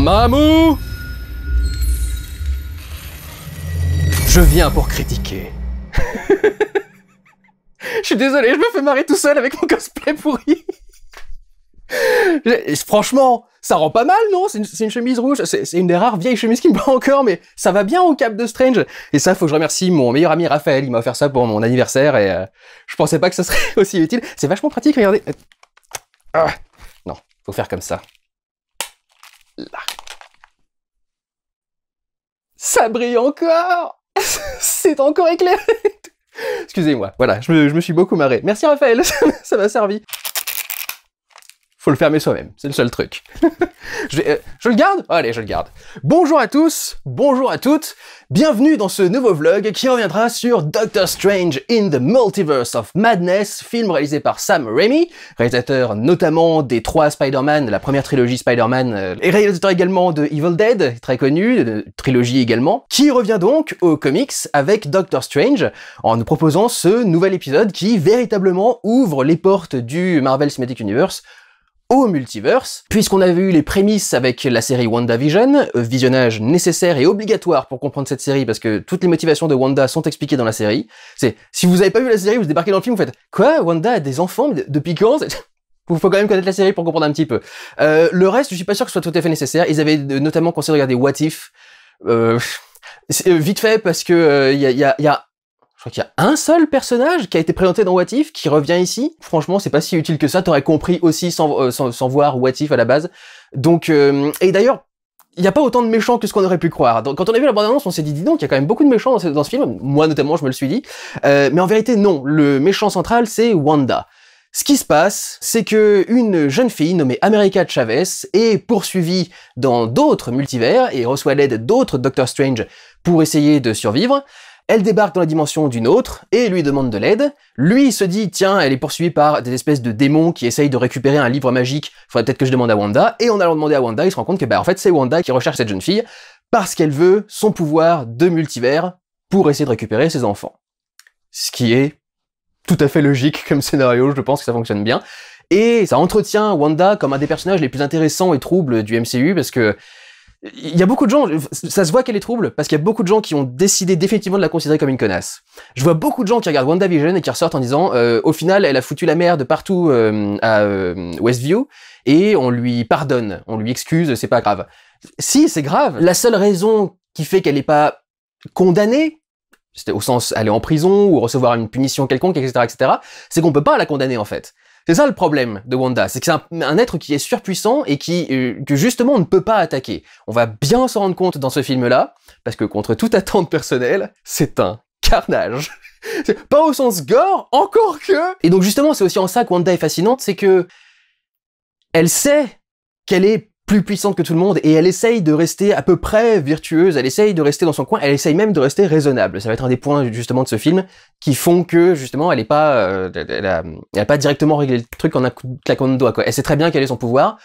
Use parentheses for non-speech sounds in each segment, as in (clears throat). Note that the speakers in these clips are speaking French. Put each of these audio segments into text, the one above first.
Mamou Je viens pour critiquer. (laughs) je suis désolé, je me fais marrer tout seul avec mon cosplay pourri. (laughs) franchement, ça rend pas mal, non C'est une, chemise rouge, c'est une des rares vieilles chemises qui me plaît encore, mais ça va bien au cap de Strange. Et ça, faut que je remercie mon meilleur ami Raphaël, il m'a offert ça pour mon anniversaire, et euh, je pensais pas que ça serait (laughs) aussi utile. C'est vachement pratique, regardez. Ah, non, faut faire comme ça. Là. Ça brille encore (laughs) C'est encore éclairé Excusez-moi, voilà, je me, je me, suis beaucoup marré. Merci Raphaël, (laughs) ça m'a servi faut le fermer soi-même, c'est le seul truc. (laughs) Euh, je, le garde oh, Allez, je le garde. Bonjour à tous, bonjour à toutes, bienvenue dans ce nouveau vlog qui reviendra sur Doctor Strange in the Multiverse of Madness, film réalisé par Sam Raimi, réalisateur notamment des trois Spider-Man, la première trilogie Spider-Man, euh, et réalisateur également de Evil Dead, très connu, trilogie également, qui revient donc aux comics avec Doctor Strange en nous proposant ce nouvel épisode qui véritablement ouvre les portes du Marvel Cinematic Universe au multiverse, puisqu'on avait eu les prémices avec la série WandaVision, euh, visionnage nécessaire et obligatoire pour comprendre cette série parce que toutes les motivations de Wanda sont expliquées dans la série. C'est, si vous avez pas vu la série, vous débarquez dans le film, vous faites, quoi, Wanda a des enfants depuis quand? vous (laughs) faut quand même connaître la série pour comprendre un petit peu. Euh, le reste, je suis pas sûr que ce soit tout à fait nécessaire. Ils avaient euh, notamment conseillé de regarder What If, euh, (laughs) vite fait parce que il y, a, y, a, je crois qu'il y a un seul personnage qui a été présenté dans What If, qui revient ici. Franchement, c'est pas si utile que ça. T'aurais compris aussi sans, euh, voir What If à la base. Donc, euh, et d'ailleurs, il n'y a pas autant de méchants que ce qu'on aurait pu croire. quand on a vu la bande-annonce, on s'est dit, dis donc, il y a quand même beaucoup de méchants dans ce, film. Moi, notamment, je me le suis dit. Euh, mais en vérité, non. Le méchant central, c'est Wanda. Ce qui se passe, c'est que une jeune fille nommée America Chavez est poursuivie dans d'autres multivers et reçoit l'aide d'autres Doctor Strange pour essayer de survivre. Elle débarque dans la dimension d'une autre et lui demande de l'aide. Lui se dit tiens, elle est poursuivie par des espèces de démons qui essayent de récupérer un livre magique. Faudrait peut-être que je demande à Wanda. Et en allant demander à Wanda, il se rend compte que bah en fait c'est Wanda qui recherche cette jeune fille parce qu'elle veut son pouvoir de multivers pour essayer de récupérer ses enfants. Ce qui est tout à fait logique comme scénario, je pense que ça fonctionne bien. Et ça entretient Wanda comme un des personnages les plus intéressants et troubles du MCU parce que il y a beaucoup de gens, ça se voit qu'elle est trouble, parce qu'il y a beaucoup de gens qui ont décidé définitivement de la considérer comme une connasse. Je vois beaucoup de gens qui regardent WandaVision et qui ressortent en disant, euh, au final, elle a foutu la merde partout euh, à euh, Westview, et on lui pardonne, on lui excuse, c'est pas grave. Si, c'est grave. La seule raison qui fait qu'elle n'est pas condamnée, c'était au sens aller en prison ou recevoir une punition quelconque, etc., etc., c'est qu'on peut pas la condamner, en fait. C'est ça le problème de Wanda, c'est que c'est un, être qui est surpuissant et qui, euh, que justement, on ne peut pas attaquer. On va bien s'en rendre compte dans ce film-là, parce que contre toute attente personnelle, c'est un carnage. (laughs) pas au sens gore, encore que Et donc justement, c'est aussi en ça que Wanda est fascinante, c'est que elle sait qu'elle est plus puissante que tout le monde et elle essaye de rester à peu près virtueuse, elle essaye de rester dans son coin, elle essaye même de rester raisonnable. Ça va être un des points justement de ce film qui font que justement elle est pas, euh, elle, a, pas directement réglé le truc en un claquant de doigts. Quoi. Elle sait très bien quel est son pouvoir,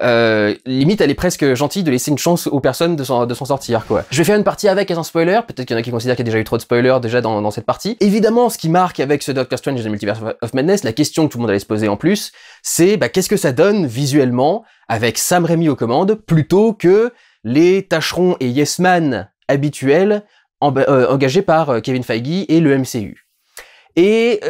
euh, limite, elle est presque gentille de laisser une chance aux personnes de s'en, sortir, quoi. Je vais faire une partie avec et sans spoiler. Peut-être qu'il y en a qui considèrent qu'il y a déjà eu trop de spoilers déjà dans, cette partie. Évidemment, ce qui marque avec ce Doctor Strange et the Multiverse of Madness, la question que tout le monde allait se poser en plus, c'est bah, qu'est-ce que ça donne visuellement avec Sam Raimi aux commandes plutôt que les tâcherons et Yes Man habituels euh, engagés par euh, Kevin Feige et le MCU. Et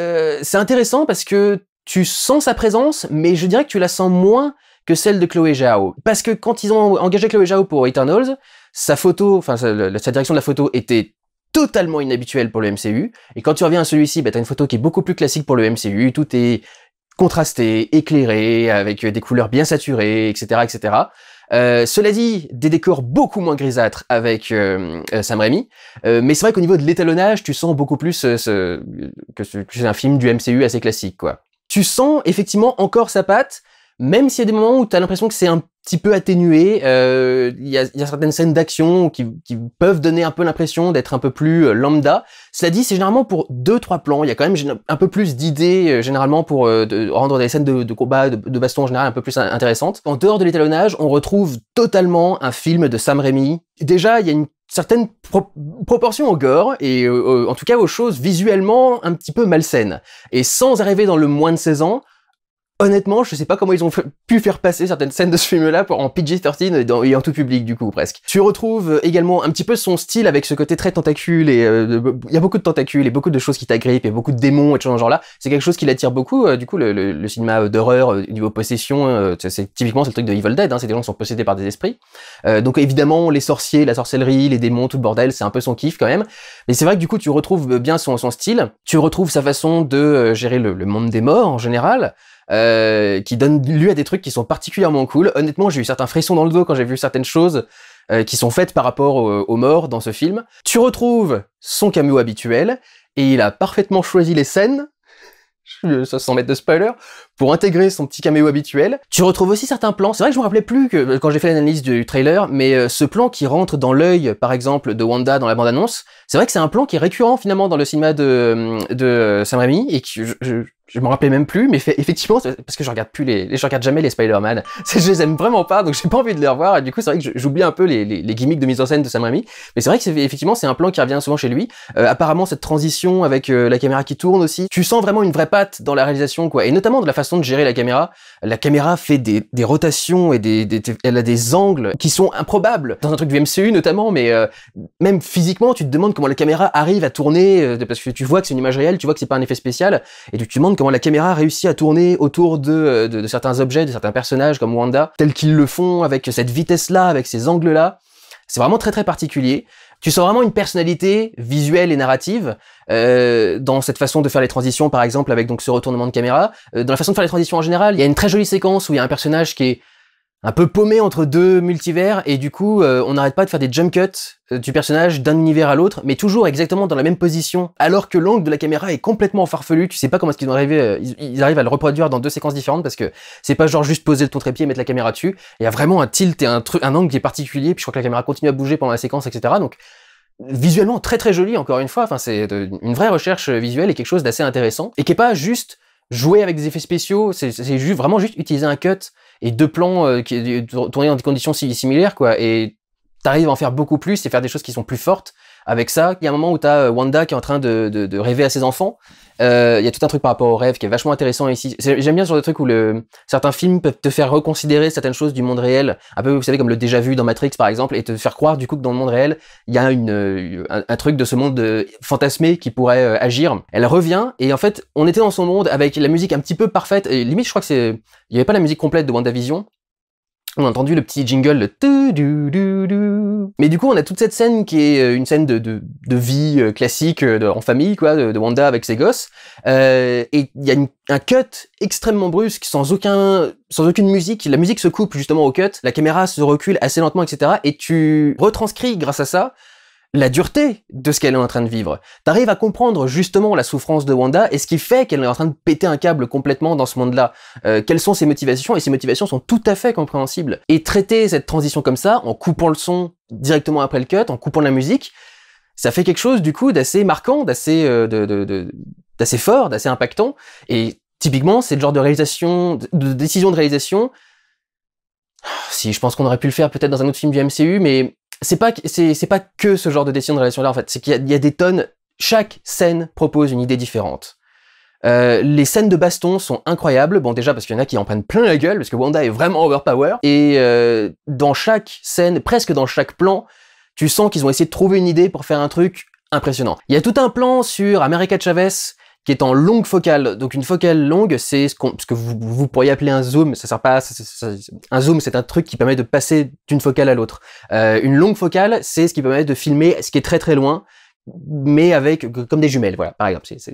c'est intéressant parce que tu sens sa présence, mais je dirais que tu la sens moins que celle de Chloé Zhao. Parce que quand ils ont engagé Chloé Zhao pour Eternals, sa photo, enfin sa, direction de la photo était totalement inhabituelle pour le MCU. Et quand tu reviens à celui-ci, bah, t'as une photo qui est beaucoup plus classique pour le MCU. Tout est contrasté, éclairé, avec des couleurs bien saturées, etc., etc. Euh, cela dit, des décors beaucoup moins grisâtres avec euh, euh, Sam Raimi, mais c'est vrai qu'au niveau de l'étalonnage, tu sens beaucoup plus ce, que c'est un film du MCU assez classique, quoi. Tu sens effectivement encore sa patte, même s'il y a des moments où tu as l'impression que c'est un petit peu atténué, euh, il y, a, certaines scènes d'action qui, peuvent donner un peu l'impression d'être un peu plus euh, lambda. Cela dit, c'est généralement pour deux trois plans. Il y a quand même un peu plus d'idées euh, généralement pour rendre des scènes de, combat, de, baston en général un peu plus intéressantes. En dehors de l'étalonnage, on retrouve totalement un film de Sam Raimi. Déjà, il y a une certaine proportion au gore et en tout cas aux choses visuellement un petit peu malsaines. Et sans arriver dans le moins de 16 ans, honnêtement, je sais pas comment ils ont pu faire passer certaines scènes de ce film-là en PG-13 et, en tout public, du coup, presque. Tu retrouves euh, également un petit peu son style avec ce côté très tentacule et euh, il y a beaucoup de tentacules et beaucoup de choses qui t'agrippent et beaucoup de démons et tout ce genre-là. C'est quelque chose qui l'attire beaucoup, euh, du coup, le, cinéma d'horreur niveau possession, c'est typiquement c'est le truc de Evil Dead, hein, c'est des gens qui sont possédés par des esprits. donc évidemment, les sorciers, la sorcellerie, les démons, tout le bordel, c'est un peu son kiff quand même. Mais c'est vrai que du coup, tu retrouves bien son, style, tu retrouves sa façon de gérer le monde des morts en général, euh, qui donne lieu à des trucs qui sont particulièrement cool. Honnêtement, j'ai eu certains frissons dans le dos quand j'ai vu certaines choses euh, qui sont faites par rapport aux, morts dans ce film. Tu retrouves son cameo habituel, et il a parfaitement choisi les scènes (laughs) Sans mettre de spoiler, pour intégrer son petit caméo habituel. Tu retrouves aussi certains plans. C'est vrai que je me rappelais plus que quand j'ai fait l'analyse du trailer, mais euh, ce plan qui rentre dans l'œil, par exemple, de Wanda dans la bande-annonce, c'est vrai que c'est un plan qui est récurrent finalement dans le cinéma de, de euh, Sam Raimi et que je, je rappelais même plus, mais effectivement, parce que je regarde plus les, je regarde jamais les Spider-Man, (laughs) je les aime vraiment pas, donc j'ai pas envie de les revoir, et du coup, c'est vrai que j'oublie un peu les, les, gimmicks de mise en scène de Sam Raimi, mais c'est vrai que effectivement, c'est un plan qui revient souvent chez lui, euh, apparemment, cette transition avec la caméra qui tourne aussi, tu sens vraiment une vraie patte dans la réalisation, quoi, et notamment de la de gérer la caméra. La caméra fait des, rotations et des, elle a des angles qui sont improbables. Dans un truc du MCU notamment, mais euh, même physiquement, tu te demandes comment la caméra arrive à tourner, euh, parce que tu vois que c'est une image réelle, tu vois que c'est pas un effet spécial, et tu te demandes comment la caméra réussit à tourner autour de, euh, certains objets, de certains personnages comme Wanda, tels qu'ils le font, avec cette vitesse-là, avec ces angles-là. C'est vraiment très très particulier. Tu sens vraiment une personnalité visuelle et narrative euh, dans cette façon de faire les transitions, par exemple, avec donc ce retournement de caméra. Euh, dans la façon de faire les transitions en général, il y a une très jolie séquence où il y a un personnage qui est un peu paumé entre deux multivers et du coup euh, on n'arrête pas de faire des jump cuts euh, du personnage d'un univers à l'autre mais toujours exactement dans la même position alors que l'angle de la caméra est complètement farfelu tu sais pas comment est-ce qu'ils euh, ils, arrivent à le reproduire dans deux séquences différentes parce que c'est pas genre juste poser ton trépied et mettre la caméra dessus il y a vraiment un tilt et un truc un angle qui est particulier puis je crois que la caméra continue à bouger pendant la séquence etc donc visuellement très très joli encore une fois enfin c'est une vraie recherche visuelle et quelque chose d'assez intéressant et qui est pas juste jouer avec des effets spéciaux, c'est juste, vraiment juste utiliser un cut et deux plans euh, qui, tournés dans des conditions similaires, quoi. Et t'arrives à en faire beaucoup plus et faire des choses qui sont plus fortes avec ça. Il y a un moment où tu as euh, Wanda qui est en train de, rêver à ses enfants. Euh, il y a tout un truc par rapport au rêve qui est vachement intéressant ici. J'aime bien ce genre de truc où le, certains films peuvent te faire reconsidérer certaines choses du monde réel, un peu, vous savez, comme le déjà vu dans Matrix par exemple, et te faire croire du coup que dans le monde réel, il y a euh, un, truc de ce monde fantasmé qui pourrait agir. Elle revient, et en fait, on était dans son monde avec la musique un petit peu parfaite, et limite, je crois que c'est. Il n'y avait pas la musique complète de WandaVision, on a entendu le petit jingle, de tu, du, Mais du coup, on a toute cette scène qui est euh, une scène de, de, vie euh, classique euh, en famille, quoi, de, Wanda avec ses gosses. Euh, et il y a un cut extrêmement brusque, sans aucun, sans aucune musique. La musique se coupe justement au cut. La caméra se recule assez lentement, etc. Et tu retranscris grâce à ça la dureté de ce qu'elle est en train de vivre. T'arrives à comprendre justement la souffrance de Wanda et ce qui fait qu'elle est en train de péter un câble complètement dans ce monde-là. Euh, quelles sont ses motivations Et ses motivations sont tout à fait compréhensibles. Et traiter cette transition comme ça, en coupant le son directement après le cut, en coupant la musique, ça fait quelque chose du coup d'assez marquant, d'assez euh, de, d'assez fort, d'assez impactant. Et typiquement, c'est le genre de réalisation, de décision de réalisation si je pense qu'on aurait pu le faire peut-être dans un autre film du MCU, mais c'est pas c'est pas que ce genre de dessin de relation là en fait, c'est qu'il y, a des tonnes. Chaque scène propose une idée différente. Euh, les scènes de baston sont incroyables. Bon, déjà parce qu'il y en a qui en prennent plein la gueule, parce que Wanda est vraiment overpower. Et euh, dans chaque scène, presque dans chaque plan, tu sens qu'ils ont essayé de trouver une idée pour faire un truc impressionnant. Il y a tout un plan sur America Chavez qui est en longue focale. Donc une focale longue, c'est ce, ce, que vous, pourriez appeler un zoom. Ça sert pas. un zoom, c'est un truc qui permet de passer d'une focale à l'autre. Euh, une longue focale, c'est ce qui permet de filmer ce qui est très très loin, mais avec comme des jumelles. Voilà, par exemple, ça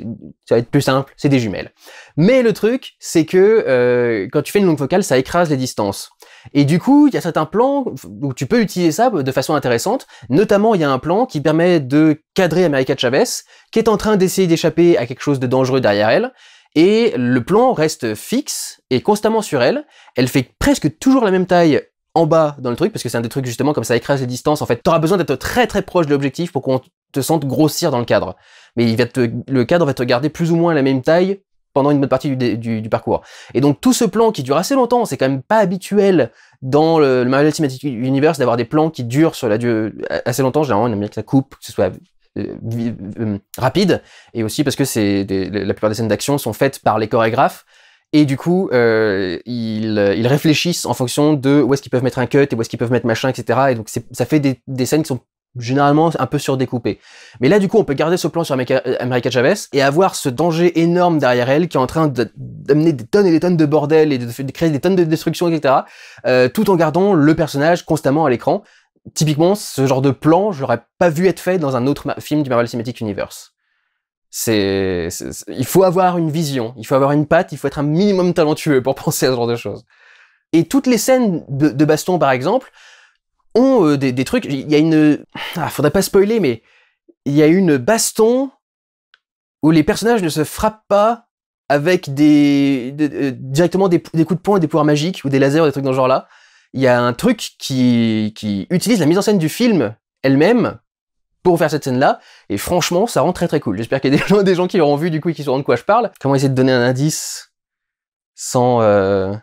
va être plus simple. C'est des jumelles. Mais le truc, c'est que euh, quand tu fais une longue focale, ça écrase les distances. Et du coup, il y a certains plans où tu peux utiliser ça de façon intéressante. Notamment, il y a un plan qui permet de cadrer America Chavez, qui est en train d'essayer d'échapper à quelque chose de dangereux derrière elle. Et le plan reste fixe et constamment sur elle. Elle fait presque toujours la même taille en bas dans le truc, parce que c'est un des trucs justement, comme ça écrase les distances, en fait, t'auras besoin d'être très très proche de l'objectif pour qu'on te sente grossir dans le cadre. Mais le cadre va te garder plus ou moins la même taille pendant une bonne partie du, parcours. Et donc tout ce plan qui dure assez longtemps, c'est quand même pas habituel dans le, Marvel Cinematic Universe d'avoir des plans qui durent sur la assez longtemps. Généralement, on aime bien que ça coupe, que ce soit euh, euh, rapide, et aussi parce que c'est la plupart des scènes d'action sont faites par les chorégraphes. Et du coup, euh, ils, réfléchissent en fonction de où est-ce qu'ils peuvent mettre un cut et où est-ce qu'ils peuvent mettre machin, etc. Et donc ça fait des scènes qui sont généralement un peu surdécoupé. Mais là, du coup, on peut garder ce plan sur America euh, Chavez et avoir ce danger énorme derrière elle qui est en train d'amener des tonnes et des tonnes de bordel et de, créer des tonnes de destruction, etc. Euh, tout en gardant le personnage constamment à l'écran. Typiquement, ce genre de plan, je l'aurais pas vu être fait dans un autre film du Marvel Cinematic Universe. C'est, il faut avoir une vision, il faut avoir une patte, il faut être un minimum talentueux pour (laughs) penser à ce genre de choses. Et toutes les scènes de baston, par exemple, euh, des, trucs. Il y a une. Ah, faudrait pas spoiler, mais il y a une baston où les personnages ne se frappent pas avec des, euh, directement des, coups de poing, des pouvoirs magiques ou des lasers, ou des trucs dans ce genre-là. Il y a un truc qui, qui utilise la mise en scène du film elle-même pour faire cette scène-là. Et franchement, ça rend très très cool. J'espère qu'il y a des gens, qui l'auront vu du coup et qui sauront de quoi je parle. Comment essayer de donner un indice sans euh,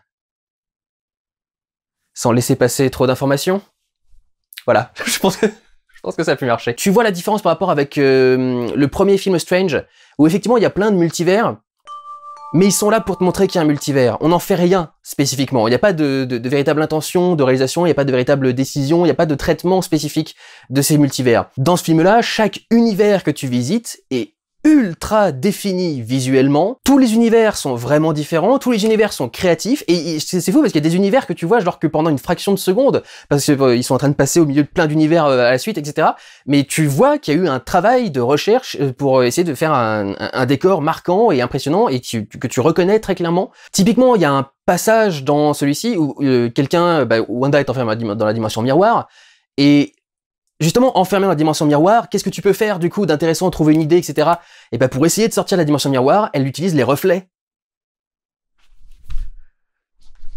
sans laisser passer trop d'informations voilà, (laughs) je pense que je pense que ça a pu marcher. Tu vois la différence par rapport avec euh, le premier film Strange, où effectivement il y a plein de multivers, mais ils sont là pour te montrer qu'il y a un multivers. On n'en fait rien spécifiquement. Il n'y a pas de, de, de, véritable intention, de réalisation, il n'y a pas de véritable décision, il n'y a pas de traitement spécifique de ces multivers. Dans ce film-là, chaque univers que tu visites est ultra défini visuellement. Tous les univers sont vraiment différents, tous les univers sont créatifs, et c'est fou parce qu'il y a des univers que tu vois genre que pendant une fraction de seconde, parce qu'ils euh, sont en train de passer au milieu de plein d'univers euh, à la suite, etc. Mais tu vois qu'il y a eu un travail de recherche euh, pour essayer de faire un, décor marquant et impressionnant et que, tu reconnais très clairement. Typiquement, il y a un passage dans celui-ci où quelqu'un, bah, Wanda est enfermée dans la dimension miroir, et justement enfermé dans la dimension miroir, qu'est-ce que tu peux faire du coup d'intéressant, trouver une idée, etc. Et eh ben pour essayer de sortir de la dimension miroir, elle utilise les reflets.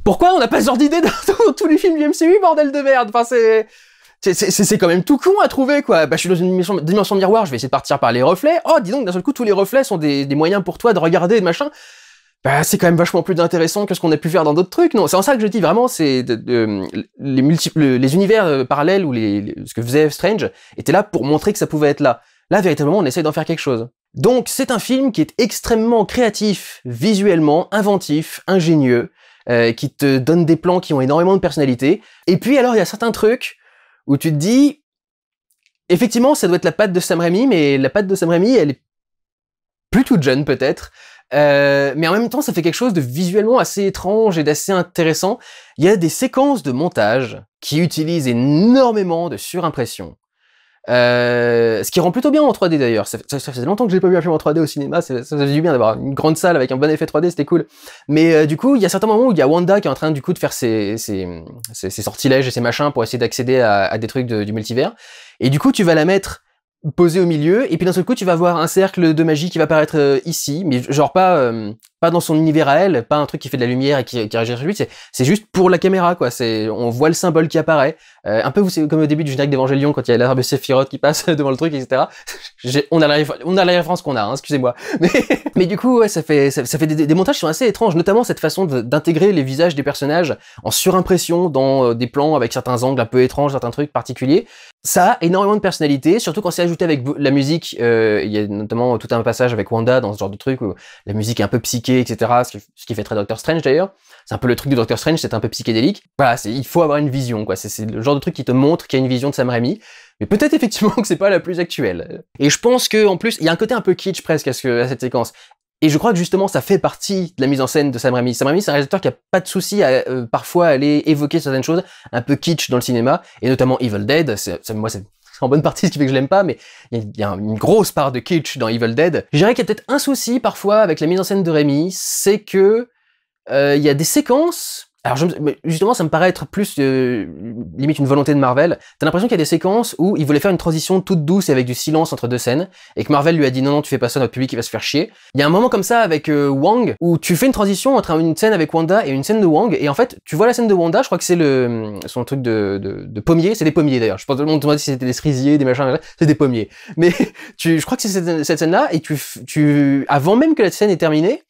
Pourquoi on n'a pas ce genre d'idée (laughs) dans tous les films du MCU, bordel de merde Enfin c'est... C'est quand même tout con à trouver, quoi. Bah, je suis dans une dimension, miroir, je vais essayer de partir par les reflets. Oh, dis donc, d'un seul coup, tous les reflets sont des, moyens pour toi de regarder, de machin bah, c'est quand même vachement plus intéressant que ce qu'on a pu faire dans d'autres trucs. Non, c'est en ça que je dis vraiment, c'est de, euh, les multiples, les univers euh, parallèles ou ce que faisait Strange était là pour montrer que ça pouvait être là. Là, véritablement, on essaye d'en faire quelque chose. Donc, c'est un film qui est extrêmement créatif, visuellement, inventif, ingénieux, euh, qui te donne des plans qui ont énormément de personnalité. Et puis, alors, il y a certains trucs où tu te dis, effectivement, ça doit être la patte de Sam Raimi, mais la patte de Sam Raimi, elle est plutôt jeune peut-être. Euh, mais en même temps, ça fait quelque chose de visuellement assez étrange et d'assez intéressant. Il y a des séquences de montage qui utilisent énormément de surimpression. Euh, ce qui rend plutôt bien en 3D d'ailleurs. Ça, faisait longtemps que j'ai pas vu un film en 3D au cinéma. Ça, faisait du bien d'avoir une grande salle avec un bon effet 3D, c'était cool. Mais euh, du coup, il y a certains moments où il y a Wanda qui est en train du coup de faire ses, sortilèges et ses machins pour essayer d'accéder à, des trucs du multivers. Et du coup, tu vas la mettre posé au milieu, et puis d'un seul coup, tu vas voir un cercle de magie qui va apparaître euh, ici, mais genre pas, euh, pas dans son univers à elle, pas un truc qui fait de la lumière et qui, qui réagit sur lui, c'est juste pour la caméra, quoi. C'est, on voit le symbole qui apparaît. Euh, un peu comme au début du générique d'Evangélion, quand il y a l'arbre Sephiroth qui passe (laughs) devant le truc, etc. on a la, référence qu'on a, hein, excusez-moi. (laughs) Mais, du coup, ça fait, ça, fait des, montages qui sont assez étranges, notamment cette façon d'intégrer les visages des personnages en surimpression dans euh, des plans avec certains angles un peu étranges, certains trucs particuliers. Ça a énormément de personnalité, surtout quand c'est ajouté avec la musique. Euh, il y a notamment tout un passage avec Wanda dans ce genre de truc où la musique est un peu psychique etc. Ce qui, fait très Doctor Strange d'ailleurs. C'est un peu le truc de Doctor Strange, c'est un peu psychédélique. Voilà, il faut avoir une vision, quoi. C'est le genre de truc qui te montre qu'il y a une vision de Sam Raimi. Mais peut-être (laughs) effectivement que c'est pas la plus actuelle. Et je pense que en plus, il y a un côté un peu kitsch presque à, cette séquence. Et je crois que justement, ça fait partie de la mise en scène de Sam Raimi. Sam Raimi, c'est un réalisateur qui a pas de souci à euh, parfois aller évoquer certaines choses un peu kitsch dans le cinéma, et notamment Evil Dead. Moi, c'est en bonne partie ce qui fait que je l'aime pas, mais il y, a une grosse part de kitsch dans Evil Dead. Je dirais qu'il y a peut-être un souci parfois avec la mise en scène de Rémi, c'est que euh, il y a des séquences alors justement, ça me paraît être plus euh, limite une volonté de Marvel. T'as l'impression qu'il y a des séquences où il voulait faire une transition toute douce et avec du silence entre deux scènes, et que Marvel lui a dit non non tu fais pas ça, notre public il va se faire chier. Il y a un moment comme ça avec euh, Wang où tu fais une transition entre une scène avec Wanda et une scène de Wang, et en fait tu vois la scène de Wanda, je crois que c'est le son truc de, de, de pommier, c'est des pommiers d'ailleurs. Je pense que tout le monde demandait si c'était des cerisiers, des machins, c'est des pommiers. Mais (laughs) tu, je crois que c'est cette, cette scène là, et tu, tu avant même que la scène est terminée,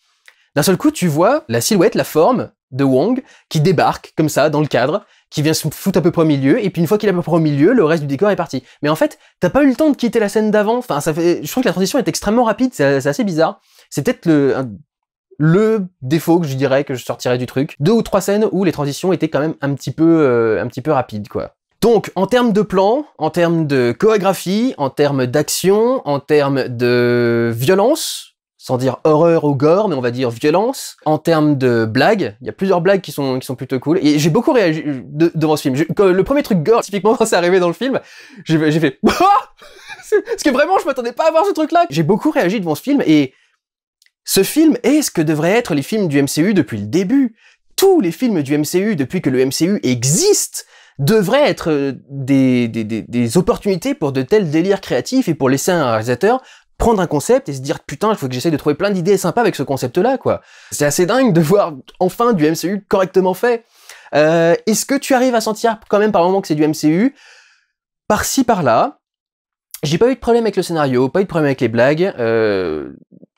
d'un seul coup tu vois la silhouette, la forme de Wong qui débarque comme ça dans le cadre, qui vient se foutre à peu près au milieu, et puis une fois qu'il est à peu près au milieu, le reste du décor est parti. Mais en fait, t'as pas eu le temps de quitter la scène d'avant. Enfin, ça fait, je trouve que la transition est extrêmement rapide, c'est assez bizarre. C'est peut-être le, le défaut que je dirais que je sortirais du truc. Deux ou trois scènes où les transitions étaient quand même un petit peu, euh, un petit peu rapides, quoi. Donc, en termes de plan, en termes de chorégraphie, en termes d'action, en termes de violence, sans dire horreur ou gore, mais on va dire violence. En termes de blagues, il y a plusieurs blagues qui sont, qui sont plutôt cool. Et j'ai beaucoup réagi euh, devant ce film. le premier truc gore, typiquement (laughs) quand c'est arrivé dans le film, j'ai fait (laughs) ah Parce que vraiment, je m'attendais pas à voir ce truc-là. J'ai beaucoup réagi devant ce film et ce film est ce que devraient être les films du MCU depuis le début. Tous les films du MCU depuis que le MCU existe devraient être euh, des, des, des, opportunités pour de tels délires créatifs et pour laisser un réalisateur prendre un concept et se dire putain, il faut que j'essaie de trouver plein d'idées sympas avec ce concept-là, quoi. C'est assez dingue de voir enfin du MCU correctement fait. Euh, est-ce que tu arrives à sentir quand même par moment que c'est du MCU Par-ci, par-là. J'ai pas eu de problème avec le scénario, pas eu de problème avec les blagues. Il euh,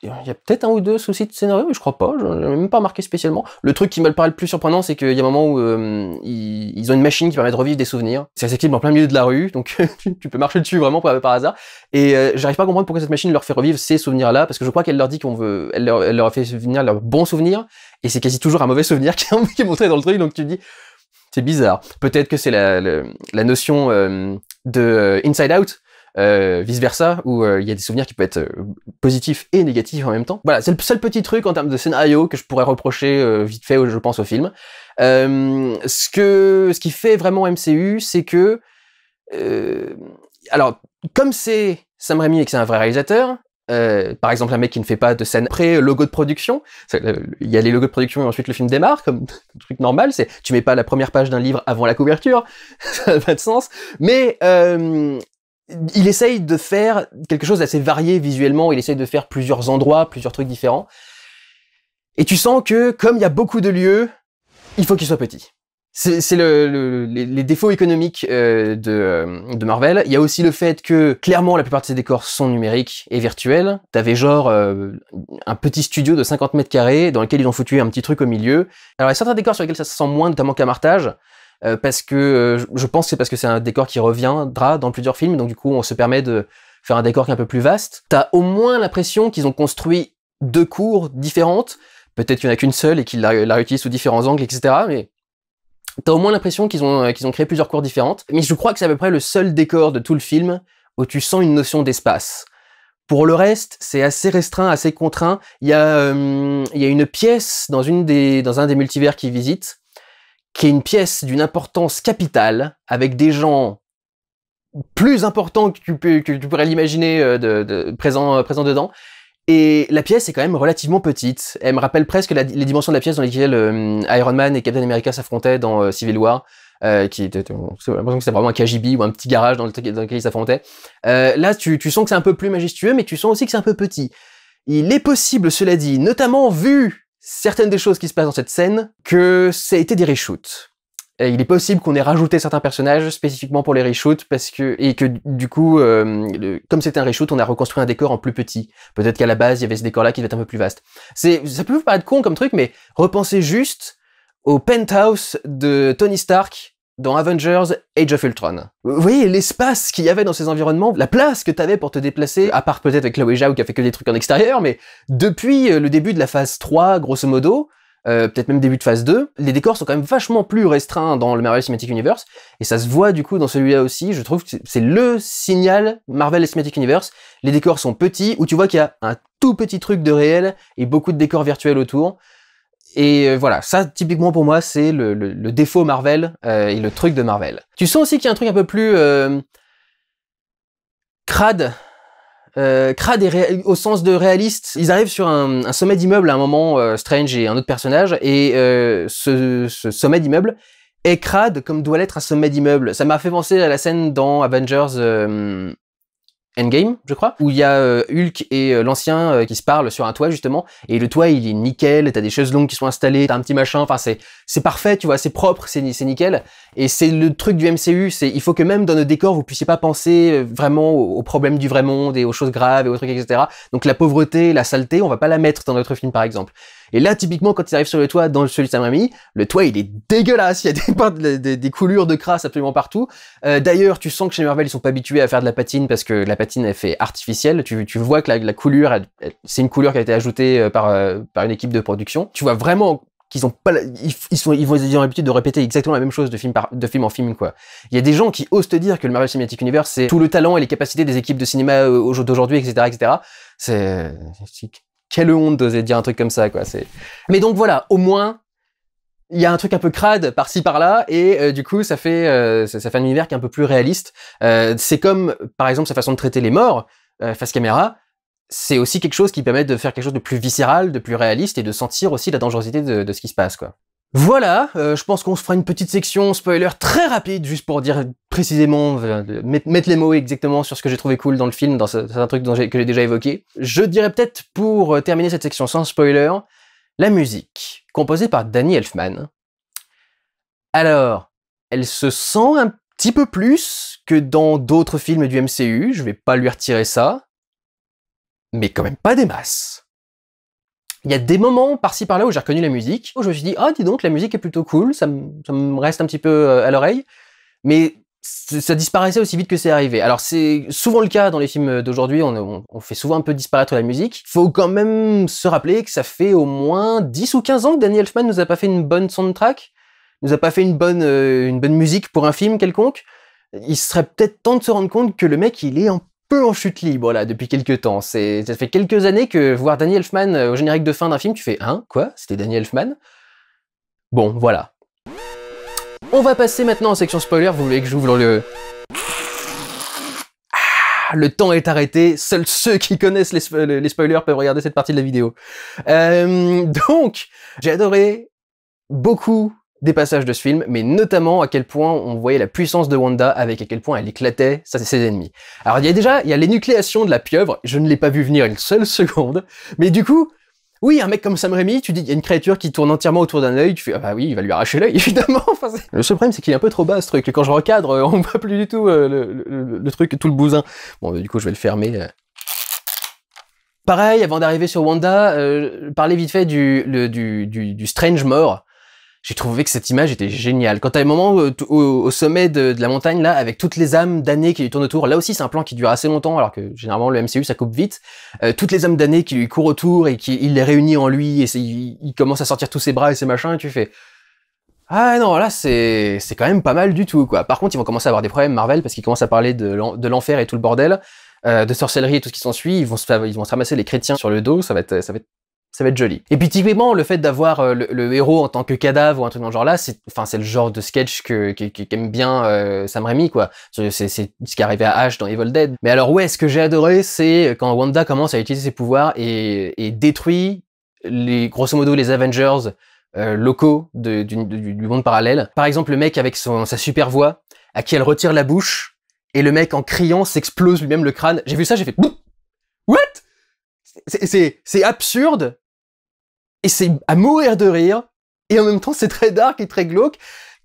y a peut-être un ou deux soucis de scénario, mais je crois pas, je ai même pas marqué spécialement. Le truc qui me paraît le plus surprenant, c'est qu'il y a un moment où euh, ils, ont une machine qui permet de revivre des souvenirs. C'est accessible en plein milieu de la rue, donc (laughs) tu peux marcher dessus vraiment par, hasard. Et euh, j'arrive pas à comprendre pourquoi cette machine leur fait revivre ces souvenirs-là, parce que je crois qu'elle leur dit qu'on veut, elle leur, fait venir leurs bons souvenirs, et c'est quasi toujours un mauvais souvenir (laughs) qui est montré dans le truc, donc tu dis, c'est bizarre. Peut-être que c'est la, notion de Inside Out, euh, vice-versa, où euh, il y a des souvenirs qui peuvent être euh, positifs et négatifs en même temps. Voilà, c'est le seul petit truc en termes de scénario que je pourrais reprocher vite fait, je pense, au film. ce, que, ce qui fait vraiment MCU, c'est que... alors, comme c'est Sam Raimi et que c'est un vrai réalisateur, par exemple, un mec qui ne fait pas de scène après logo de production. Il y a les logos de production et ensuite le film démarre, comme (laughs) truc normal. C'est tu mets pas la première page d'un livre avant la couverture, (laughs) ça n'a pas de sens. Mais il essaye de faire quelque chose d'assez varié visuellement. Il essaye de faire plusieurs endroits, plusieurs trucs différents. Et tu sens que, comme il y a beaucoup de lieux, il faut qu'ils soient petit. C'est les, défauts économiques euh, de, euh, de, Marvel. Il y a aussi le fait que, clairement, la plupart de ces décors sont numériques et virtuels. T'avais genre euh, un petit studio de 50 mètres carrés dans lequel ils ont foutu un petit truc au milieu. Alors, il y a certains décors sur lesquels ça se sent moins, notamment Martage. Euh, parce que euh, je pense que c'est parce que c'est un décor qui reviendra dans plusieurs films, donc du coup on se permet de faire un décor qui est un peu plus vaste. T'as au moins l'impression qu'ils ont construit deux cours différentes, peut-être qu'il n'y en a qu'une seule et qu'ils la, réutilisent sous différents angles, etc. Mais t'as au moins l'impression qu'ils ont, euh, qu'ils ont créé plusieurs cours différentes. Mais je crois que c'est à peu près le seul décor de tout le film où tu sens une notion d'espace. Pour le reste, c'est assez restreint, assez contraint. Il y, a, y a une pièce dans, une des, dans un des multivers qu'ils visitent qui est une pièce d'une importance capitale, avec des gens plus importants que tu, que tu pourrais l'imaginer euh, de, euh, présent dedans. Et la pièce est quand même relativement petite. Elle me rappelle presque les dimensions de la pièce dans lesquelles euh, Iron Man et Captain America s'affrontaient dans Civil War. qui était, l'impression que c'est vraiment un KGB ou un petit garage dans, lequel ils s'affrontaient. là, tu, tu sens que c'est un peu plus majestueux, mais tu sens aussi que c'est un peu petit. Il est possible, cela dit, notamment vu certaines des choses qui se passent dans cette scène que ça a été des reshoots. Et il est possible qu'on ait rajouté certains personnages spécifiquement pour les reshoots parce que et que du coup, euh, comme c'était un reshoot, on a reconstruit un décor en plus petit. Peut-être qu'à la base il y avait ce décor-là qui devait être un peu plus vaste. ça peut vous paraître con comme truc, mais repensez juste au penthouse de Tony Stark dans Avengers Age of Ultron. Vous voyez l'espace qu'il y avait dans ces environnements, la place que tu avais pour te déplacer, à part peut-être avec Chloé Zhao qui a fait que des trucs en extérieur, mais depuis euh, le début de la phase 3, grosso modo, euh, peut-être même début de phase 2, les décors sont quand même vachement plus restreints dans le Marvel Cinematic Universe, et ça se voit du coup dans celui-là aussi, je trouve que c'est le signal Marvel Cinematic Universe, les décors sont petits, où tu vois qu'il y a un tout petit truc de réel, et beaucoup de décors virtuels autour, et euh, voilà, ça typiquement pour moi c'est le, défaut Marvel euh, et le truc de Marvel. Tu sens aussi qu'il y a un truc un peu plus euh, crade, crade au sens de réaliste. Ils arrivent sur un, sommet d'immeuble à un moment, Strange et un autre personnage, et ce, ce, sommet d'immeuble est crade comme doit l'être un sommet d'immeuble. Ça m'a fait penser à la scène dans Avengers Endgame, je crois, où il y a euh, Hulk et euh, l'ancien euh, qui se parlent sur un toit justement, et le toit il est nickel, t'as des chaises longues qui sont installées, t'as un petit machin, enfin c'est c'est parfait, tu vois, c'est propre, c'est c'est nickel, et c'est le truc du MCU, c'est il faut que même dans nos décors vous puissiez pas penser vraiment aux, aux, problèmes du vrai monde et aux choses graves et aux trucs etc. Donc la pauvreté, la saleté, on va pas la mettre dans notre film par exemple. Et là, typiquement, quand ils arrivent sur le toit, dans celui de Sam Raimi, le toit, il est dégueulasse. (laughs) Il y a des, coulures de crasse absolument partout. Euh, d'ailleurs, tu sens que chez Marvel, ils sont pas habitués à faire de la patine parce que la patine, elle fait artificielle. Tu, tu vois que la, la coulure, c'est une couleur qui a été ajoutée euh, par, euh, par une équipe de production. Tu vois vraiment qu'ils ont pas ils, sont ils vont ils ont l'habitude de répéter exactement la même chose de film de film en film quoi. Il y a des gens qui osent te dire que le Marvel Cinematic Universe c'est tout le talent et les capacités des équipes de cinéma d'aujourd'hui etc etc. C'est quelle honte d'oser dire un truc comme ça, quoi. Mais donc voilà, au moins, il y a un truc un peu crade par-ci par-là et euh, du coup ça fait euh, ça, fait un univers qui est un peu plus réaliste. Euh, c'est comme par exemple sa façon de traiter les morts face caméra, c'est aussi quelque chose qui permet de faire quelque chose de plus viscéral, de plus réaliste et de sentir aussi la dangerosité de ce qui se passe quoi. Voilà, euh, je pense qu'on se fera une petite section spoiler très rapide, juste pour dire précisément, euh, mettre les mots exactement sur ce que j'ai trouvé cool dans le film, dans certains trucs que j'ai déjà évoqué. Je dirais peut-être pour euh, terminer cette section sans spoiler, la musique, composée par Danny Elfman. Alors, elle se sent un petit peu plus que dans d'autres films du MCU, je vais pas lui retirer ça, mais quand même pas des masses. Il y a des moments par-ci par-là où j'ai reconnu la musique, où je me suis dit, ah, dis donc, la musique est plutôt cool, ça me, reste un petit peu euh, à l'oreille. Mais ça disparaissait aussi vite que c'est arrivé. Alors c'est souvent le cas dans les films d'aujourd'hui, on, fait souvent un peu disparaître la musique. Faut quand même se rappeler que ça fait au moins 10 ou 15 ans que Danny Elfman nous a pas fait une bonne soundtrack, nous a pas fait une bonne, euh, une bonne musique pour un film quelconque. Il serait peut-être temps de se rendre compte que le mec, il est en en chute libre voilà depuis quelques temps. ça fait quelques années que voir Daniel Elfman euh, au générique de fin d'un film, tu fais hein quoi C'était Daniel Elfman Bon, voilà. On va passer maintenant en section spoiler. Vous voulez que j'ouvre le ah, le temps est arrêté, seuls ceux qui connaissent les, spoilers peuvent regarder cette partie de la vidéo. Euh, donc, j'ai adoré beaucoup des passages de ce film, mais notamment à quel point on voyait la puissance de Wanda avec à quel point elle éclatait ses ennemis. Alors il y a déjà, il y a nucléations de la pieuvre, je ne l'ai pas vu venir une seule (laughs) seconde, mais du coup, oui, un mec comme Sam Raimi, tu dis, il y a une créature qui tourne entièrement autour d'un œil, tu fais, ah bah oui, il va lui arracher l'œil, (laughs) évidemment. le seul problème, c'est qu'il est un peu trop bas, ce truc. Quand je recadre, euh, on voit plus du tout euh, le, truc, tout le bousin. Bon, bah, du coup, je vais le fermer. Euh. Pareil, avant d'arriver sur Wanda, euh, parler vite fait du, du, du, du Strange Mort j'ai trouvé que cette image était géniale. Quand t'as un moment euh, au, sommet de, la montagne, là, avec toutes les âmes d'années qui lui tournent autour, là aussi c'est un plan qui dure assez longtemps, alors que généralement le MCU ça coupe vite, euh, toutes les âmes d'années qui lui courent autour et qui il les réunit en lui, et il, commence à sortir tous ses bras et ses machins, et tu fais... Ah non, là c'est c'est quand même pas mal du tout quoi. Par contre, ils vont commencer à avoir des problèmes Marvel parce qu'ils commencent à parler de l'enfer et tout le bordel, euh, de sorcellerie et tout ce qui s'ensuit. Ils vont se ils vont se ramasser les chrétiens sur le dos. Ça va être ça va être ça va être joli. Et puis typiquement, le fait d'avoir euh, le, héros en tant que cadavre ou un truc dans le genre là, c'est enfin c'est le genre de sketch que qu'aime bien euh, Sam Raimi quoi. C'est ce qui est arrivé à Ash dans Evil Dead. Mais alors ouais, ce que j'ai adoré, c'est quand Wanda commence à utiliser ses pouvoirs et, détruit les grosso modo les Avengers euh, locaux du, monde parallèle. Par exemple, le mec avec sa super voix à qui elle retire la bouche et le mec en criant s'explose lui-même le crâne. J'ai vu ça, j'ai fait c'est absurde et c'est à mourir de rire et en même temps c'est très dark et très glauque.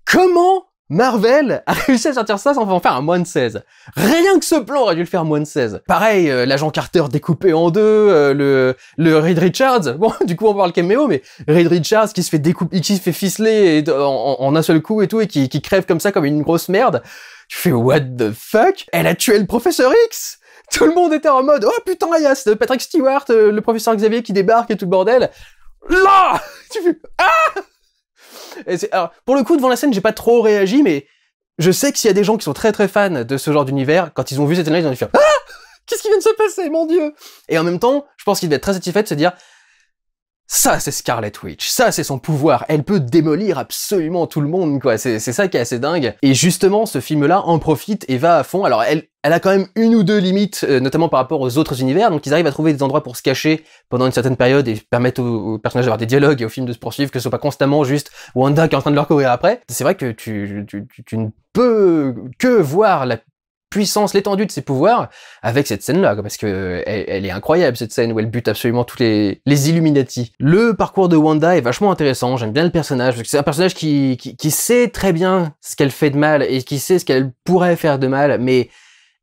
Comment Marvel a réussi à sortir ça sans en faire un moins de 16. Rien que ce plan aurait dû le faire moins de 16. Pareil, euh, l'agent Carter découpé en deux, euh, le, le Reed Richards, bon, (laughs) du coup on parle caméo, mais Reed Richards qui se fait découper, qui se fait ficeler en, un seul coup et tout, et qui, qui crève comme ça comme une grosse merde. Tu fais what the fuck Elle a tué le professeur X tout le monde était en mode oh putain il y Patrick Stewart, euh, le professeur Xavier qui débarque et tout le bordel. Là, (laughs) tu fais ah. pour le coup devant la scène j'ai pas trop réagi mais je sais que s'il y a des gens qui sont très très fans de ce genre d'univers, quand ils ont vu cette scène ils ont dit ah qu'est-ce qui vient de se passer mon dieu. Et en même temps je pense qu'il devaient être très satisfait de se dire ça, c'est Scarlet Witch. Ça, c'est son pouvoir. Elle peut démolir absolument tout le monde, quoi. C'est ça qui est assez dingue. Et justement, ce film-là en profite et va à fond. Alors, elle, elle a quand même une ou deux limites, euh, notamment par rapport aux autres univers. Donc, ils arrivent à trouver des endroits pour se cacher pendant une certaine période et permettre aux, personnages d'avoir des dialogues et au film de se poursuivre, que ce soit pas constamment juste Wanda qui est en train de leur courir après. C'est vrai que tu, ne peux que voir la puissance, l'étendue de ses pouvoirs avec cette scène-là, parce que euh, elle, est incroyable cette scène où elle bute absolument tous les, Illuminati. Le parcours de Wanda est vachement intéressant, j'aime bien le personnage, parce que c'est un personnage qui, qui sait très bien ce qu'elle fait de mal et qui sait ce qu'elle pourrait faire de mal, mais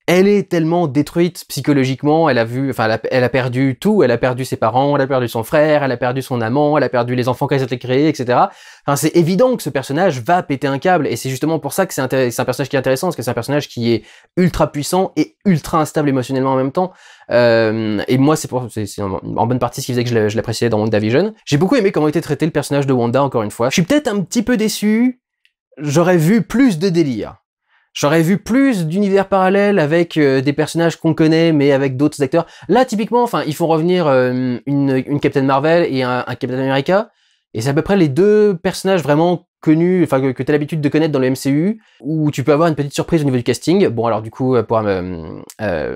elle est tellement détruite psychologiquement, elle a vu, enfin, elle a, perdu tout, elle a perdu ses parents, elle a perdu son frère, elle a perdu son amant, elle a perdu les enfants qu'elle s'était créés, etc. Enfin, c'est évident que ce personnage va péter un câble, et c'est justement pour ça que c'est un personnage qui est intéressant, parce que c'est un personnage qui est ultra puissant et ultra instable émotionnellement en même temps. Euh, et moi, c'est en bonne partie ce qui faisait que je l'appréciais dans WandaVision. J'ai beaucoup aimé comment était traité le personnage de Wanda, encore une fois. Je suis peut-être un petit peu déçu, j'aurais vu plus de délire. J'aurais vu plus d'univers parallèles avec euh, des personnages qu'on connaît, mais avec d'autres acteurs. Là, typiquement, enfin, ils font revenir euh, une, Captain Marvel et un, Captain America, et c'est à peu près les deux personnages vraiment connus, enfin, que, tu as l'habitude de connaître dans le MCU, où tu peux avoir une petite surprise au niveau du casting. Bon, alors du coup, euh, pour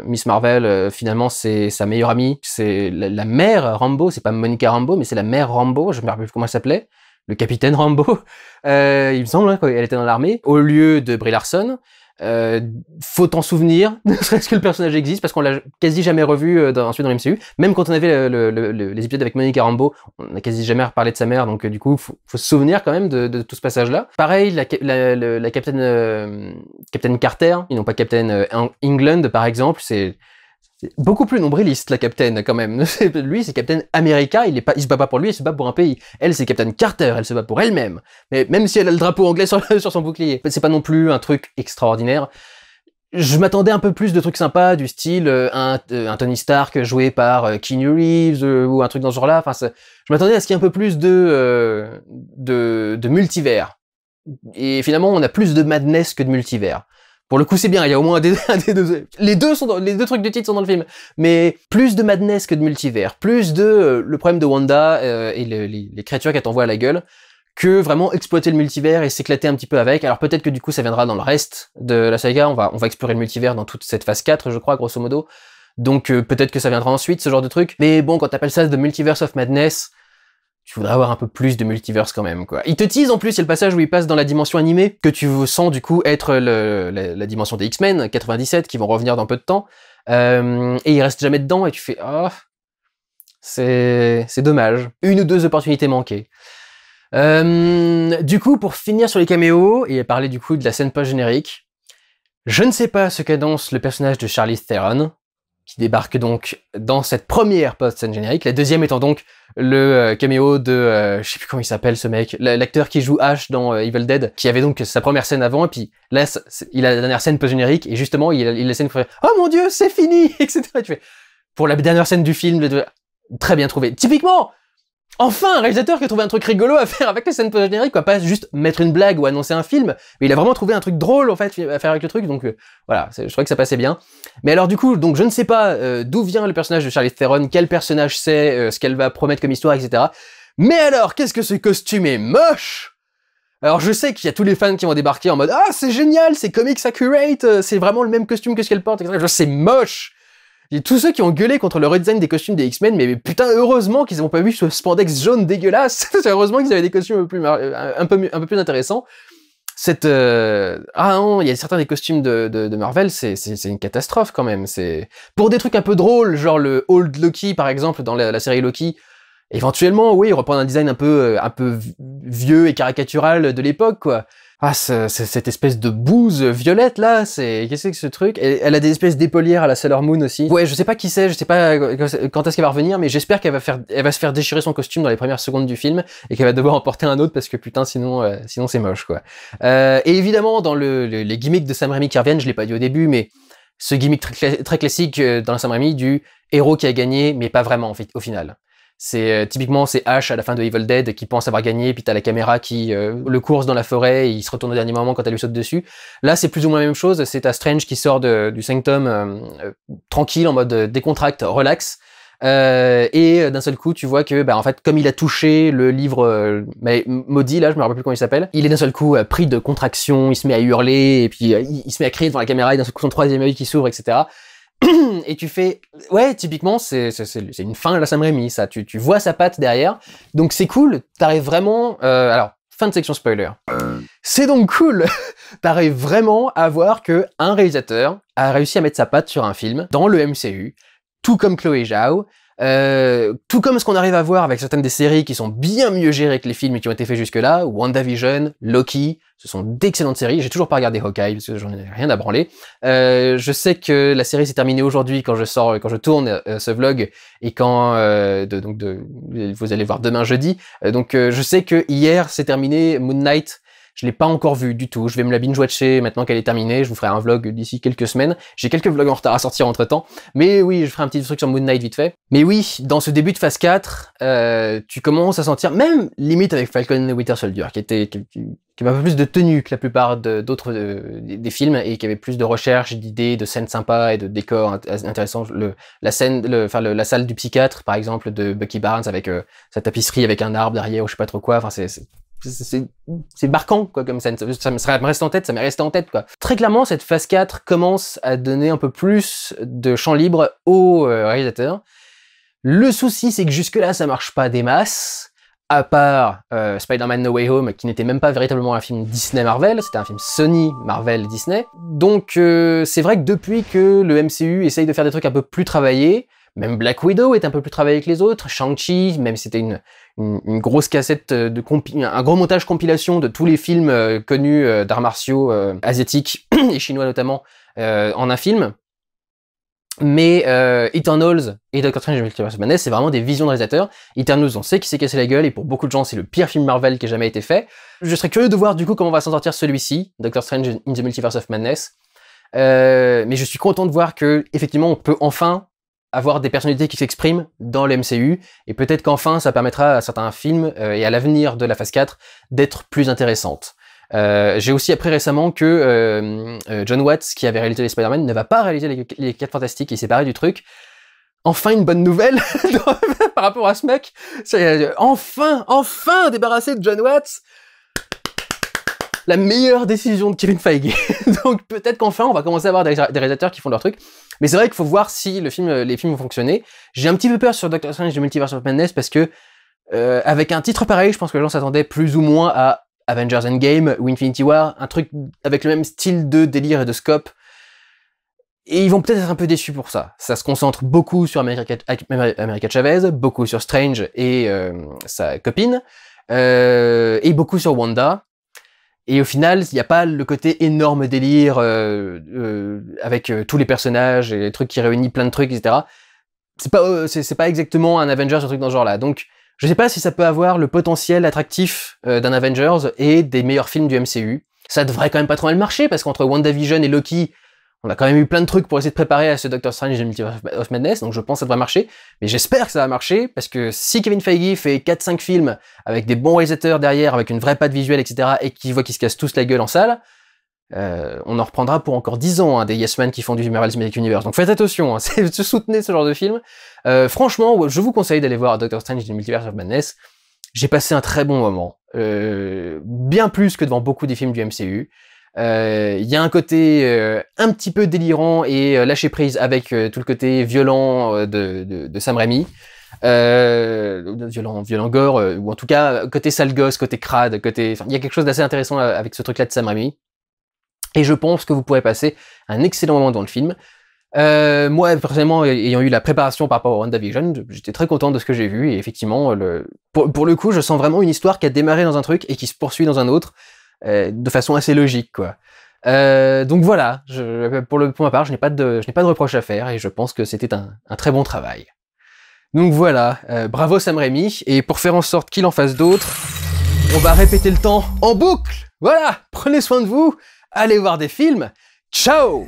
Miss Marvel, finalement, c'est sa meilleure amie, c'est la, la, mère Rambo, c'est pas Monica Rambo, mais c'est la mère Rambo, je me rappelle plus comment elle s'appelait le capitaine Rambo, (laughs) euh, il me semble, hein, elle était dans l'armée, au lieu de Brie Larson. Euh, faut en souvenir, (laughs) ne serait-ce que le personnage existe, parce qu'on l'a quasi jamais revu euh, ensuite dans l'MCU. Même quand on avait les épisodes avec Monica Rambo, on n'a quasi jamais reparlé de sa mère, donc du coup, faut, faut se souvenir quand même de, tout ce passage-là. Pareil, la, capitaine, Carter, ils n'ont pas Captain England, par exemple, c'est beaucoup plus nombriliste, la capitaine, quand même. (laughs) lui, c'est Captain America, il, est pas, il se bat pas pour lui, il se bat pour un pays. Elle, c'est Captain Carter, elle se bat pour elle-même. Mais même si elle a le drapeau anglais (laughs) sur, son bouclier, c'est pas non plus un truc extraordinaire. Je m'attendais un peu plus de trucs sympas, du style euh, euh, un, Tony Stark joué par euh, Keanu Reeves ou un truc dans ce genre-là. Enfin, je m'attendais à ce qu'il y ait un peu plus de, de multivers. Et finalement, on a plus de madness que de multivers. Pour le coup, c'est bien, il y a au moins un des, (laughs) deux. Les deux, sont les deux trucs de titre sont dans le film. Mais plus de madness que de multivers, plus de euh, le problème de Wanda euh, et les, créatures qu'elle t'envoie à la gueule, que vraiment exploiter le multivers et s'éclater un petit peu avec. Alors peut-être que du coup, ça viendra dans le reste de la saga, on va, on va explorer le multivers dans toute cette phase 4, je crois, grosso modo. Donc euh, peut-être que ça viendra ensuite, ce genre de truc. Mais bon, quand t'appelles ça The Multiverse of Madness, tu voudrais avoir un peu plus de multiverse quand même, quoi. Il te tease en plus, c'est le passage où il passe dans la dimension animée, que tu sens du coup être la, dimension des X-Men 97, qui vont revenir dans peu de temps, euh, et il reste jamais dedans, et tu fais « Ah, oh, c'est dommage. Une ou deux opportunités manquées. Euh, du coup, pour finir sur les caméos, et parler du coup de la scène post-générique, je ne sais pas ce qu'annonce le personnage de Charlie Theron, qui débarque donc dans cette première post-scène générique. La deuxième étant donc le euh, caméo de, euh, je sais plus comment il s'appelle ce mec, l'acteur qui joue Ash dans euh, Evil Dead, qui avait donc sa première scène avant, et puis là, il a la dernière scène post-générique, et justement, il laisse il la oh mon dieu, c'est fini, (laughs) etc. tu fais, pour la dernière scène du film, très bien trouvé. Typiquement, Enfin, un réalisateur qui a trouvé un truc rigolo à faire avec les scènes post-génériques, quoi. Pas juste mettre une blague ou annoncer un film, mais il a vraiment trouvé un truc drôle, en fait, à faire avec le truc, donc euh, voilà, je crois que ça passait bien. Mais alors, du coup, donc je ne sais pas euh, d'où vient le personnage de Charlie Theron, quel personnage c'est, euh, ce qu'elle va promettre comme histoire, etc. Mais alors, qu'est-ce que ce costume est moche alors je sais qu'il y a tous les fans qui vont débarquer en mode « Ah, c'est génial, c'est comics accurate, c'est vraiment le même costume que ce qu'elle porte, etc. » Je sais, moche tous ceux qui ont gueulé contre le redesign des costumes des X-Men, mais, putain, heureusement qu'ils n'ont pas vu ce spandex jaune dégueulasse. (laughs) heureusement qu'ils avaient des costumes un peu plus, euh, un peu, un peu plus intéressants. Cette, euh, ah non, il y a certains des costumes de, de, Marvel, c'est une catastrophe quand même. C'est pour des trucs un peu drôles, genre le old Loki par exemple dans la, série Loki. Éventuellement, oui, reprend un design un peu, euh, un peu vieux et caricatural de l'époque, quoi ah cette espèce de bouse violette là, c'est qu'est-ce que c'est que ce truc elle a des espèces d'épaulières à la Sailor Moon aussi. Ouais, je sais pas qui c'est, je sais pas quand est-ce qu'elle va revenir, mais j'espère qu'elle va elle va se faire déchirer son costume dans les premières secondes du film et qu'elle va devoir en porter un autre parce que putain sinon, euh, sinon c'est moche quoi. Euh, et évidemment dans le, les gimmicks de Sam Raimi qui reviennent, je l'ai pas dit au début, mais ce gimmick très, très classique euh, dans la Sam Raimi du héros qui a gagné mais pas vraiment en fait au final. C'est euh, typiquement c'est Ash à la fin de Evil Dead qui pense avoir gagné, puis t'as la caméra qui euh, le course dans la forêt, et il se retourne au dernier moment quand elle lui saute dessus. Là, c'est plus ou moins la même chose. C'est à Strange qui sort du Sanctum euh, tranquille en mode décontracte, relax. et d'un seul coup, tu vois que, bah, en fait, comme il a touché le livre maudit, là, je me rappelle plus comment il s'appelle, il est d'un seul coup pris de contraction, il se met à hurler, et puis il, il, se met à crier devant la caméra, et d'un seul coup, son troisième œil qui s'ouvre, etc et tu fais... Ouais, typiquement, c'est une fin à la Sam Raimi, ça. Tu, vois sa patte derrière. Donc c'est cool, t'arrives vraiment... Euh, alors, fin de section spoiler. C'est donc cool (laughs) T'arrives vraiment à voir que un réalisateur a réussi à mettre sa patte sur un film, dans le MCU, tout comme Chloé Zhao, euh, tout comme ce qu'on arrive à voir avec certaines des séries qui sont bien mieux gérées que les films qui ont été faits jusque-là, WandaVision, Loki, ce sont d'excellentes séries. J'ai toujours pas regardé Hawkeye parce que j'en ai rien à branler. Euh, je sais que la série s'est terminée aujourd'hui quand je sors, quand je tourne euh, ce vlog et quand de, donc de, vous allez voir demain jeudi. donc je sais que hier s'est terminé Moon Knight je l'ai pas encore vu du tout. Je vais me la binge-watcher maintenant qu'elle est terminée. Je vous ferai un vlog d'ici quelques semaines. J'ai quelques vlogs en retard à sortir entre temps. Mais oui, je ferai un petit truc sur Moon Knight vite fait. Mais oui, dans ce début de phase 4, euh, tu commences à sentir, même limite avec Falcon et Winter Soldier, qui était, qui, qui, avait un peu plus de tenue que la plupart d'autres euh, des films et qui avait plus de recherches, d'idées, de scènes sympas et de décors intéressants. Le, la scène, enfin la salle du psychiatre par exemple de Bucky Barnes avec euh, sa tapisserie avec un arbre derrière ou je sais pas trop quoi. Enfin c'est c'est marquant quoi comme Ça, me, ça me reste en tête, ça m'est resté en tête quoi. Très clairement, cette phase 4 commence à donner un peu plus de champ libre au euh, réalisateur. Le souci, c'est que jusque-là, ça marche pas des masses, à part euh, Spider-Man No Way Home, qui n'était même pas véritablement un film Disney-Marvel, c'était un film Sony, Marvel, Disney. Donc euh, c'est vrai que depuis que le MCU essaye de faire des trucs un peu plus travaillés, même Black Widow est un peu plus travaillé que les autres. Shang-Chi, même c'était une, grosse cassette euh, de un gros montage compilation de tous les films euh, connus euh, d'arts martiaux asiatiques (clears throat) et chinois notamment en un film. Mais Eternals et Doctor Strange in the Multiverse of Madness, c'est vraiment des visions de réalisateurs. Eternals, on sait qu'il s'est cassé la gueule, et pour beaucoup de gens, c'est le pire film Marvel qui ait jamais été fait. Je serais curieux de voir du coup comment on va s'en sortir celui-ci, Doctor Strange in the Multiverse of Madness. mais je suis content de voir que effectivement, on peut enfin avoir des personnalités qui s'expriment dans l'MCU, et peut-être qu'enfin ça permettra à certains films euh, et à l'avenir de la phase 4 d'être plus intéressantes. Euh, j'ai aussi appris récemment que euh, John Watts, qui avait réalisé les Spider-Man, ne va pas réaliser les, 4 Fantastiques, il s'est barré du truc. Enfin une bonne nouvelle (laughs) par rapport à ce mec. Enfin, enfin débarrassé de John Watts la meilleure décision de Kevin Feige. (laughs) Donc peut-être qu'enfin on va commencer à avoir des réalisateurs qui font leur truc. Mais c'est vrai qu'il faut voir si le film, les films vont fonctionner. J'ai un petit peu peur sur Doctor Strange de Multiverse of Madness parce que euh, avec un titre pareil, je pense que les gens s'attendaient plus ou moins à Avengers Endgame ou Infinity War, un truc avec le même style de délire et de scope. Et ils vont peut-être être un peu déçus pour ça. Ça se concentre beaucoup sur America, America Chavez, beaucoup sur Strange et euh, sa copine, euh, et beaucoup sur Wanda. Et au final, il n'y a pas le côté énorme délire euh, euh, avec euh, tous les personnages et les trucs qui réunissent plein de trucs, etc. C'est pas, c'est pas exactement un Avengers, un truc dans ce genre-là. Donc, je ne sais pas si ça peut avoir le potentiel attractif d'un Avengers et des meilleurs films du MCU. Ça devrait quand même pas trop mal marcher parce qu'entre WandaVision et Loki, on a quand même eu plein de trucs pour essayer de préparer à ce Doctor Strange et Multiverse of Madness, donc je pense que ça devrait marcher. Mais j'espère que ça va marcher, parce que si Kevin Feige fait 4-5 films avec des bons réalisateurs derrière, avec une vraie patte visuelle, etc., et qu'il voit qu'ils se cassent tous la gueule en salle, euh, on en reprendra pour encore 10 ans hein, des Yes men qui font du Marvel Cinematic Universe. Donc faites attention, hein, (laughs) soutenez ce genre de film. Euh, franchement, je vous conseille d'aller voir Doctor Strange et Multiverse of Madness. J'ai passé un très bon moment, euh, bien plus que devant beaucoup des films du MCU. Euh, il y a un côté euh, un petit peu délirant et euh, lâcher prise avec tout le côté violent de, Sam Raimi. violent, violent gore, ou en tout cas côté sale gosse, côté crade, côté. Il y a quelque chose d'assez intéressant avec ce truc-là de Sam Raimi. Et je pense que vous pourrez passer un excellent moment dans le film. moi, personnellement, ayant eu la préparation par rapport au WandaVision, j'étais très content de ce que j'ai vu. Et effectivement, pour, le coup, je sens vraiment une histoire qui a démarré dans un truc et qui se poursuit dans un autre. Euh, de façon assez logique, quoi. Euh, donc voilà, pour, le, ma part, je n'ai pas de, je reproches à faire et je pense que c'était un, très bon travail. Donc voilà, euh, bravo Sam Raimi et pour faire en sorte qu'il en fasse d'autres, on va répéter le temps en boucle. Voilà, prenez soin de vous, allez voir des films. Ciao